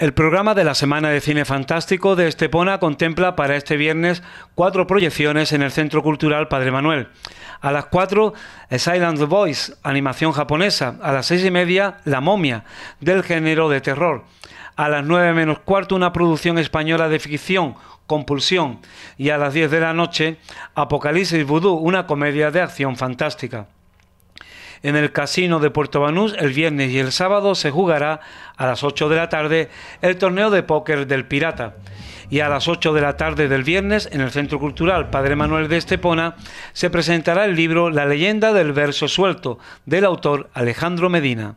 El programa de la Semana de Cine Fantástico de Estepona contempla para este viernes cuatro proyecciones en el Centro Cultural Padre Manuel. A las cuatro, Silent Voice, animación japonesa. A las seis y media, La momia, del género de terror. A las nueve menos cuarto, una producción española de ficción, Compulsión. Y a las diez de la noche, Apocalipsis Voodoo, una comedia de acción fantástica. En el Casino de Puerto Banús el viernes y el sábado se jugará a las 8 de la tarde el torneo de póker del Pirata y a las 8 de la tarde del viernes en el Centro Cultural Padre Manuel de Estepona se presentará el libro La leyenda del verso suelto del autor Alejandro Medina.